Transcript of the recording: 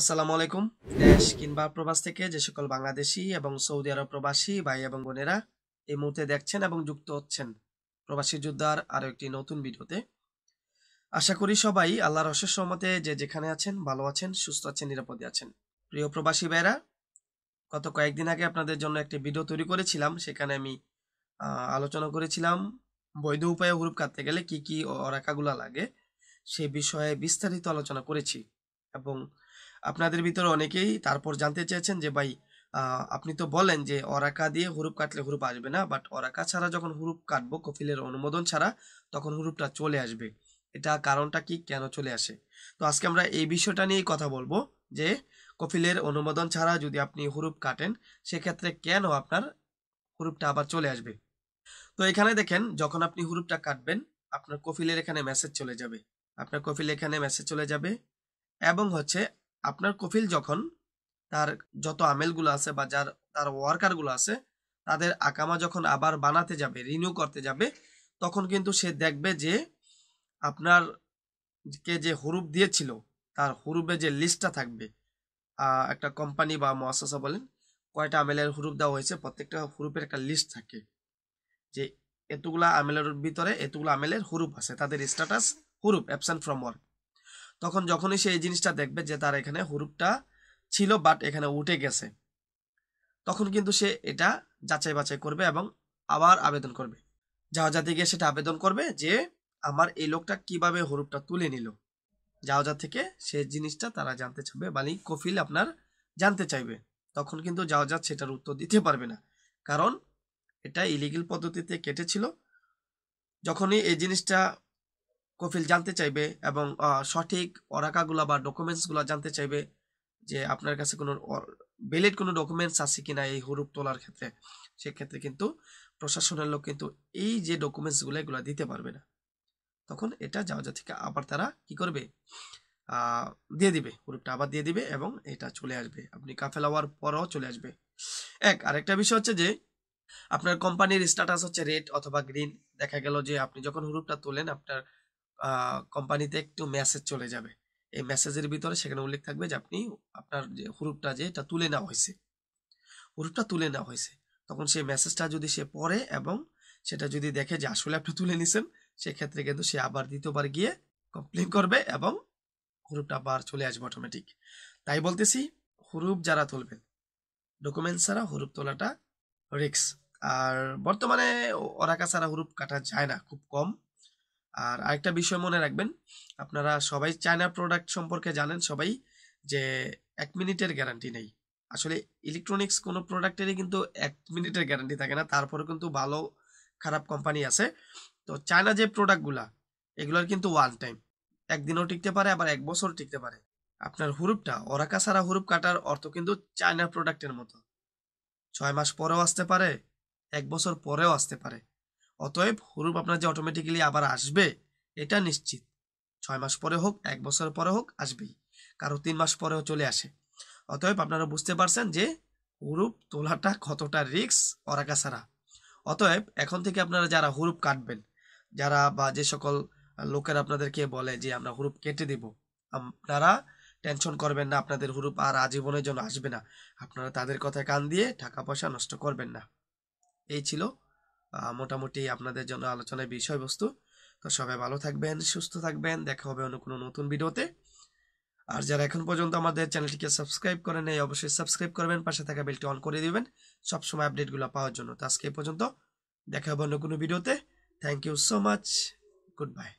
আসসালামু আলাইকুম দেশ কিংবা প্রবাস থেকে যে সকল বাংলাদেশি এবং সৌদি আরব প্রবাসী ভাই এবং বোনেরা এই মুহূর্তে দেখছেন এবং যুক্ত হচ্ছেন প্রবাসী যোদ্ধার আরও একটি নতুন ভিডিওতে আশা করি সবাই আল্লাহর অশেষ সহমতে যে যেখানে আছেন ভালো আছেন সুস্থ আছেন নিরাপদে আছেন প্রিয় প্রবাসী ভাইরা গত কয়েকদিন আগে আপনাদের জন্য একটি ভিডিও তৈরি করেছিলাম সেখানে আমি আলোচনা করেছিলাম বৈধ উপায়ে হুরুপ কাটতে গেলে কি কি অরাকাগুলা লাগে সে বিষয়ে বিস্তারিত আলোচনা করেছি এবং আপনাদের ভিতরে অনেকেই তারপর জানতে চেয়েছেন যে ভাই আপনি তো বলেন যে অরাকা দিয়ে হুরুপ কাটলে হুরুপ আসবে না বাট অরাকা ছাড়া যখন হুরুপ কাটবো কফিলের অনুমোদন ছাড়া তখন হুরুপটা চলে আসবে এটা কারণটা কি কেন চলে আসে তো আজকে আমরা এই বিষয়টা নিয়েই কথা বলবো যে কফিলের অনুমোদন ছাড়া যদি আপনি হুরুপ কাটেন সেক্ষেত্রে কেন আপনার হুরুপটা আবার চলে আসবে তো এখানে দেখেন যখন আপনি হুরুপটা কাটবেন আপনার কফিলের এখানে মেসেজ চলে যাবে আপনার কফিল এখানে মেসেজ চলে যাবে এবং হচ্ছে আপনার কফিল যখন তার যত আমেলগুলো আছে বা যার তার ওয়ার্কারগুলো আছে তাদের আকামা যখন আবার বানাতে যাবে রিনিউ করতে যাবে তখন কিন্তু সে দেখবে যে আপনার কে যে হরুপ দিয়েছিল তার হরুপে যে লিস্টটা থাকবে একটা কোম্পানি বা মহাসা বলেন কয়টা আমেলের হুরুপ দেওয়া হয়েছে প্রত্যেকটা হুরুপের একটা লিস্ট থাকে যে এতগুলা আমেলের ভিতরে এতগুলো আমেলের হুরুপ আছে তাদের স্ট্যাটাস হুরুপ অ্যাবসেন্ট ফ্রম ওয়ার্ক তখন যখনই সে এই জিনিসটা দেখবে যে তার এখানে হুরুপটা ছিল বাট এখানে উঠে গেছে তখন কিন্তু সে এটা যাচাই বাছাই করবে এবং আবার আবেদন করবে জাহাজাতে গিয়ে সেটা আবেদন করবে যে আমার এই লোকটা কিভাবে হরুপটা তুলে নিল জাহাজা থেকে সে জিনিসটা তারা জানতে চাইবে মালিক কফিল আপনার জানতে চাইবে তখন কিন্তু জাহাজাত সেটার উত্তর দিতে পারবে না কারণ এটা ইলিগেল পদ্ধতিতে কেটেছিল যখনই এই জিনিসটা কফিল জানতে চাইবে এবং সঠিক অরাকাগুলো বা ডকুমেন্টসগুলো জানতে চাইবে যে আপনার কাছে কোনো ভ্যালিড কোনো ডকুমেন্টস আছে কি না এই হরুপ তোলার ক্ষেত্রে সেক্ষেত্রে কিন্তু প্রশাসনের লোক কিন্তু এই যে ডকুমেন্টসগুলো এগুলো দিতে পারবে না তখন এটা যাওয়া যা থেকে আবার তারা কি করবে দিয়ে দিবে হরুপটা আবার দিয়ে দিবে এবং এটা চলে আসবে আপনি কাফেল হওয়ার পরও চলে আসবে এক আরেকটা বিষয় হচ্ছে যে আপনার কোম্পানির স্ট্যাটাস হচ্ছে রেড অথবা গ্রিন দেখা গেল যে আপনি যখন হুরুপটা তোলেন আপনার কোম্পানিতে একটু মেসেজ চলে যাবে এই মেসেজের ভিতরে সেখানে উল্লেখ থাকবে যে আপনি আপনার যে হুরুপটা যে এটা তুলে নেওয়া হয়েছে হুরুপটা তুলে নেওয়া হয়েছে তখন সেই মেসেজটা যদি সে পড়ে এবং সেটা যদি দেখে যে আসলে আপনি তুলে নিছেন সেক্ষেত্রে কিন্তু সে আবার দ্বিতীয়বার গিয়ে কমপ্লেন করবে এবং হুরুপটা আবার চলে আসবে অটোমেটিক তাই বলতেছি হুরুপ যারা তুলবেন ডকুমেন্ট ছাড়া হুরুপ তোলাটা রিক্স আর বর্তমানে ওরাকা ছাড়া হুরুপ কাটা যায় না খুব কম আর আরেকটা বিষয় মনে রাখবেন আপনারা সবাই চায়না প্রোডাক্ট সম্পর্কে জানেন সবাই যে এক মিনিটের গ্যারান্টি নেই আসলে ইলেকট্রনিক্স কোনো প্রোডাক্টেরই কিন্তু এক মিনিটের গ্যারান্টি থাকে না তারপরে কিন্তু ভালো খারাপ কোম্পানি আছে তো চায়না যে প্রোডাক্টগুলা এগুলোর কিন্তু ওয়ান টাইম একদিনও টিকতে পারে আবার এক বছর টিকতে পারে আপনার হুরুপটা ওরাকা সারা হুরুপ কাটার অর্থ কিন্তু চায়না প্রোডাক্টের মতো ছয় মাস পরেও আসতে পারে এক বছর পরেও আসতে পারে অতএব হুরুপ আপনার যে অটোমেটিক্যালি আবার আসবে এটা নিশ্চিত ছয় মাস পরে হোক এক বছর পরে হোক আসবেই কারো তিন মাস পরেও চলে আসে অতএব আপনারা বুঝতে পারছেন যে হুরুপ তোলাটা কতটা রিক্স অরাকা ছাড়া অতএব এখন থেকে আপনারা যারা হুরুপ কাটবেন যারা বা যে সকল লোকের আপনাদেরকে বলে যে আমরা হুরুপ কেটে দিব আপনারা টেনশন করবেন না আপনাদের হুরুপ আর আজীবনের জন্য আসবে না আপনারা তাদের কথায় কান দিয়ে টাকা পয়সা নষ্ট করবেন না এই ছিল মোটামুটি আপনাদের জন্য আলোচনার বিষয়বস্তু তো সবাই ভালো থাকবেন সুস্থ থাকবেন দেখা হবে অন্য কোনো নতুন ভিডিওতে আর যারা এখন পর্যন্ত আমাদের চ্যানেলটিকে সাবস্ক্রাইব করেন এই অবশ্যই সাবস্ক্রাইব করবেন পাশে থাকা বেলটি অন করে দেবেন সবসময় আপডেটগুলো পাওয়ার জন্য তো আজকে পর্যন্ত দেখা হবে অন্য কোনো ভিডিওতে thank you so much good by